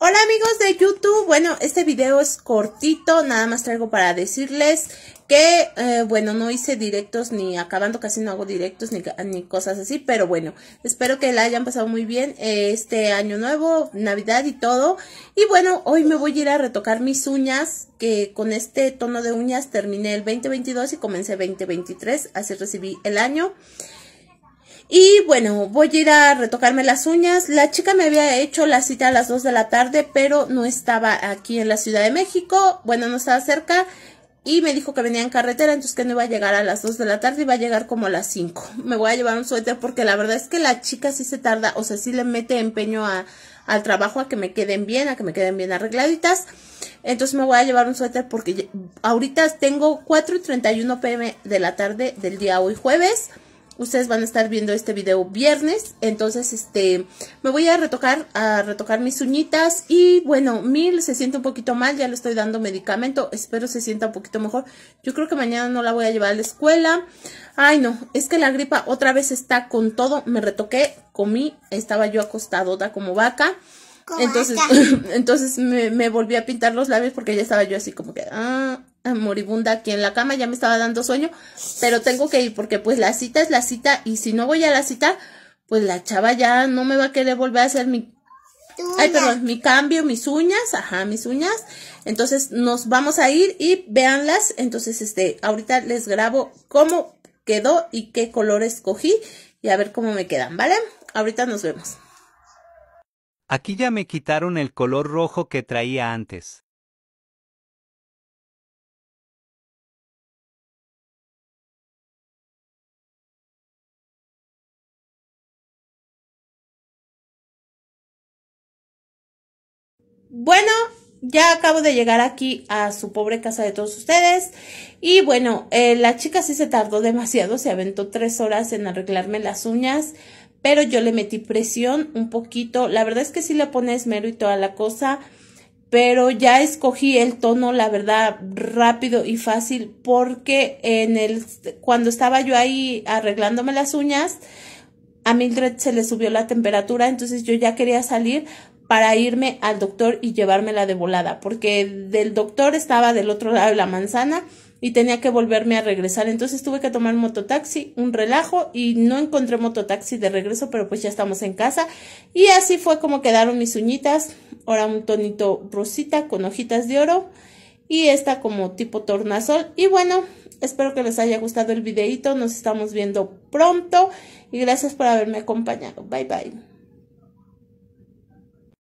Hola amigos de YouTube, bueno, este video es cortito, nada más traigo para decirles que, eh, bueno, no hice directos ni acabando, casi no hago directos ni, cosas así, pero bueno, espero que la hayan pasado muy bien eh, este año nuevo, Navidad y todo. Y bueno, hoy me voy a ir a retocar mis uñas, que con este tono de uñas terminé el 2022 y comencé 2023, así recibí el año. Y bueno, voy a ir a retocarme las uñas. La chica me había hecho la cita a las 2 de la tarde, pero no estaba aquí en la Ciudad de México. Bueno, no estaba cerca. Y me dijo que venía en carretera, entonces que no iba a llegar a las 2 de la tarde, iba a llegar como a las 5. Me voy a llevar un suéter porque la verdad es que la chica sí se tarda, o sea, sí le mete empeño al trabajo, a que me queden bien, a que me queden bien arregladitas. Entonces me voy a llevar un suéter porque ahorita tengo y 31 pm de la tarde del día hoy jueves ustedes van a estar viendo este video viernes, entonces este me voy a retocar, a retocar mis uñitas y bueno, Mil se siente un poquito mal, ya le estoy dando medicamento, espero se sienta un poquito mejor. Yo creo que mañana no la voy a llevar a la escuela. Ay no, es que la gripa otra vez está con todo, me retoqué, comí, estaba yo acostadota como vaca. entonces, entonces me, volví a pintar los labios porque ya estaba yo así como que... Ah, moribunda aquí en la cama, ya me estaba dando sueño, pero tengo que ir porque pues la cita es la cita y si no voy a la cita, pues la chava ya no me va a querer volver a hacer mi... Ay, perdón, mi cambio, mis uñas, ajá, mis uñas. Entonces nos vamos a ir y véanlas. Entonces, este, ahorita les grabo cómo quedó y qué color escogí y a ver cómo me quedan, ¿vale? Ahorita nos vemos. Aquí ya me quitaron el color rojo que traía antes. Bueno, ya acabo de llegar aquí a su pobre casa de todos ustedes. Y bueno, eh, la chica sí se tardó demasiado, se aventó tres horas en arreglarme las uñas, pero yo le metí presión un poquito. La verdad es que sí le pone esmero y toda la cosa, pero ya escogí el tono, la verdad, rápido y fácil, porque en el, cuando estaba yo ahí arreglándome las uñas, a Mildred se le subió la temperatura, entonces yo ya quería salir, para irme al doctor y llevármela de volada, porque del doctor estaba del otro lado de la manzana y tenía que volverme a regresar. Entonces tuve que tomar mototaxi, un relajo y no encontré mototaxi de regreso, pero pues ya estamos en casa. Y así fue como quedaron mis uñitas. Ahora un tonito rosita con hojitas de oro y esta como tipo tornasol. Y bueno, espero que les haya gustado el videito. Nos estamos viendo pronto y gracias por haberme acompañado. Bye bye.